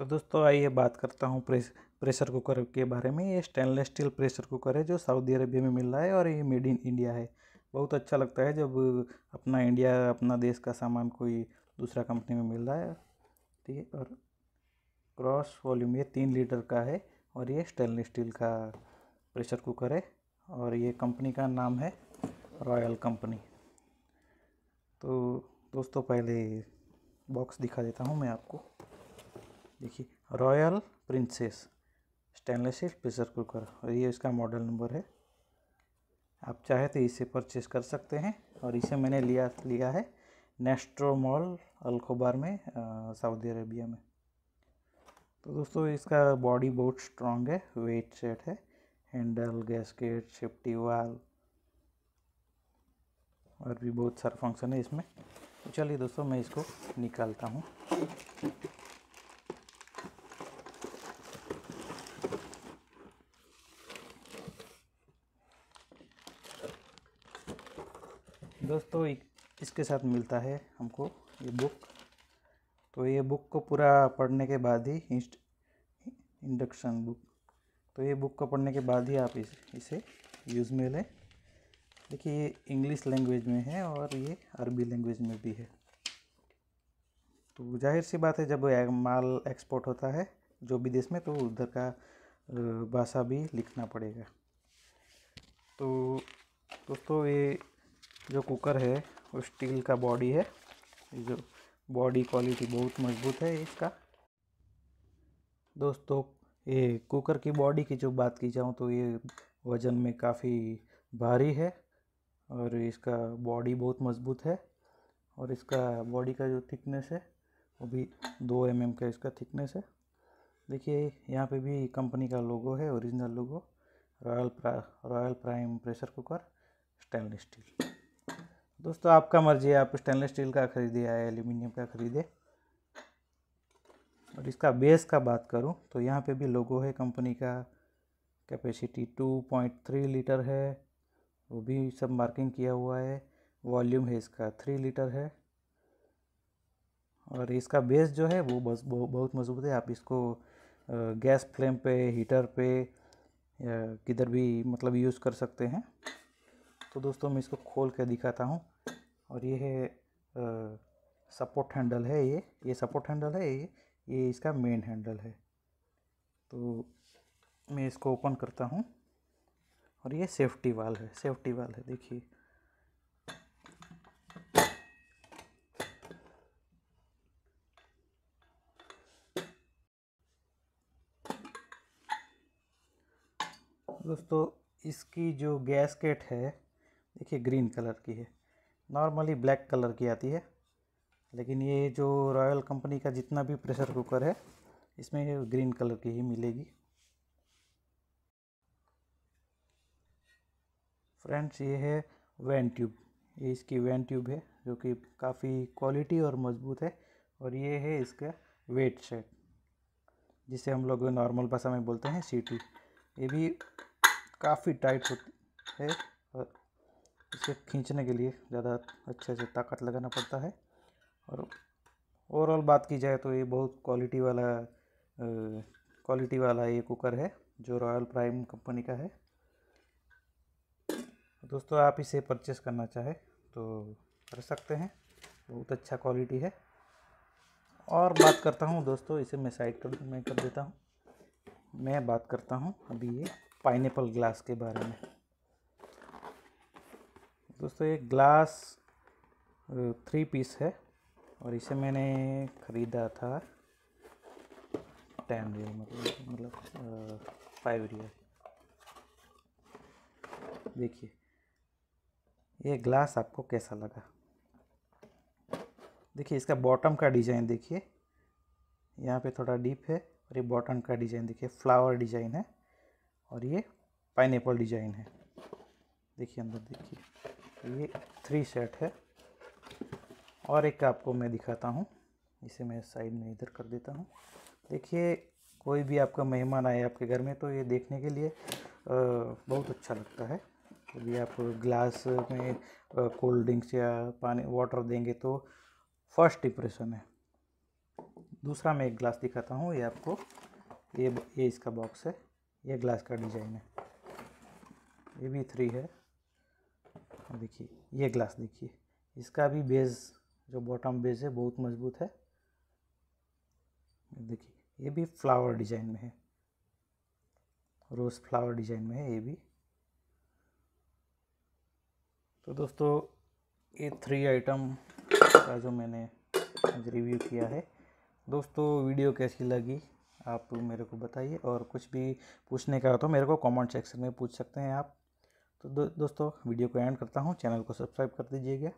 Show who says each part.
Speaker 1: तो दोस्तों आइए बात करता हूँ प्रेस प्रेशर कुकर के बारे में ये स्टेनलेस स्टील प्रेशर कुकर है जो सऊदी अरेबिया में मिल रहा है और ये मेड इन इंडिया है बहुत अच्छा लगता है जब अपना इंडिया अपना देश का सामान कोई दूसरा कंपनी में मिल रहा है ठीक है और क्रॉस वॉल्यूम ये तीन लीटर का है और ये स्टेनलेस स्टील का प्रेशर कुकर है और ये कंपनी का नाम है रॉयल कंपनी तो दोस्तों पहले बॉक्स दिखा देता हूँ मैं आपको देखिए Royal Princess stainless steel pressure cooker और ये इसका मॉडल नंबर है आप चाहे तो इसे परचेस कर सकते हैं और इसे मैंने लिया लिया है नेस्ट्रो मॉल अलखोबार में सऊदी अरेबिया में तो दोस्तों इसका बॉडी बहुत स्ट्रांग है वेट सेट है हैंडल गैसकेट सेफ्टी वाल और भी बहुत सारे फंक्शन है इसमें तो चलिए दोस्तों मैं इसको निकालता हूँ दोस्तों इसके साथ मिलता है हमको ये बुक तो ये बुक को पूरा पढ़ने के बाद ही इंडक्शन बुक तो ये बुक को पढ़ने के बाद ही आप इस, इसे यूज़ में लें देखिए ये इंग्लिश लैंग्वेज में है और ये अरबी लैंग्वेज में भी है तो जाहिर सी बात है जब माल एक्सपोर्ट होता है जो भी देश में तो उधर का भाषा भी लिखना पड़ेगा तो दोस्तों ये जो कुकर है वो स्टील का बॉडी है जो बॉडी क्वालिटी बहुत मजबूत है इसका दोस्तों ये कुकर की बॉडी की जो बात की जाऊँ तो ये वज़न में काफ़ी भारी है और इसका बॉडी बहुत मजबूत है और इसका बॉडी का जो थिकनेस है वो भी दो एम mm का इसका थिकनेस है देखिए यहाँ पे भी कंपनी का लोगो है ओरिजिनल लोगो रॉयल प्रा Royal Prime pressure cooker stainless steel दोस्तों आपका मर्जी है आप स्टेनलेस स्टील का ख़रीदे या एल्यूमिनियम का ख़रीदे और इसका बेस का बात करूं तो यहाँ पे भी लोगो है कंपनी का capacity two point three litre है वो भी सब मार्किंग किया हुआ है वॉल्यूम है इसका थ्री लीटर है और इसका बेस जो है वो बस बहुत मजबूत है आप इसको गैस फ्लेम पे हीटर पे किधर भी मतलब यूज़ कर सकते हैं तो दोस्तों मैं इसको खोल के दिखाता हूँ और ये है सपोर्ट हैंडल है ये ये सपोर्ट हैंडल है ये ये इसका मेन हैंडल है तो मैं इसको ओपन करता हूँ और ये सेफ्टी वाल है सेफ्टी वाल है देखिए दोस्तों इसकी जो गैसकेट है देखिए ग्रीन कलर की है नॉर्मली ब्लैक कलर की आती है लेकिन ये जो रॉयल कंपनी का जितना भी प्रेशर कुकर है इसमें ग्रीन कलर की ही मिलेगी फ्रेंड्स ये है वैन ट्यूब ये इसकी वैन ट्यूब है जो कि काफ़ी क्वालिटी और मजबूत है और ये है इसका वेट सेट जिसे हम लोग नॉर्मल भाषा में बोलते हैं सीटी ये भी काफ़ी टाइट होती है और इसे खींचने के लिए ज़्यादा अच्छे से ताकत लगाना पड़ता है और ओवरऑल बात की जाए तो ये बहुत क्वालिटी वाला क्वालिटी वाला ये कुकर है जो रॉयल प्राइम कंपनी का है दोस्तों आप इसे परचेस करना चाहे तो कर सकते हैं बहुत अच्छा क्वालिटी है और बात करता हूँ दोस्तों इसे मैं साइड कर मैं कर देता हूँ मैं बात करता हूँ अभी ये पाइनएप्पल ग्लास के बारे में दोस्तों ये ग्लास थ्री पीस है और इसे मैंने ख़रीदा था टेन रियल मतलब मतलब फाइव रियल देखिए ये ग्लास आपको कैसा लगा देखिए इसका बॉटम का डिज़ाइन देखिए यहाँ पे थोड़ा डीप है और ये बॉटम का डिज़ाइन देखिए फ्लावर डिज़ाइन है और ये पाइनएप्पल डिज़ाइन है देखिए अंदर देखिए ये थ्री सेट है और एक आपको मैं दिखाता हूँ इसे मैं साइड में इधर कर देता हूँ देखिए कोई भी आपका मेहमान आए आपके घर में तो ये देखने के लिए बहुत अच्छा लगता है यदि आप ग्लास में कोल्ड ड्रिंक्स या पानी वाटर देंगे तो फर्स्ट इम्प्रेशन है दूसरा मैं एक ग्लास दिखाता हूँ ये आपको ये ये इसका बॉक्स है ये ग्लास का डिज़ाइन है ये भी थ्री है देखिए ये ग्लास देखिए इसका भी बेस जो बॉटम बेस है बहुत मजबूत है देखिए ये भी फ्लावर डिजाइन में है रोज़ फ्लावर डिजाइन में है ये भी तो दोस्तों ये थ्री आइटम का जो मैंने रिव्यू किया है दोस्तों वीडियो कैसी लगी आप मेरे को बताइए और कुछ भी पूछने का हो तो मेरे को कमेंट सेक्शन में पूछ सकते हैं आप तो दो, दोस्तों वीडियो को एंड करता हूँ चैनल को सब्सक्राइब कर दीजिएगा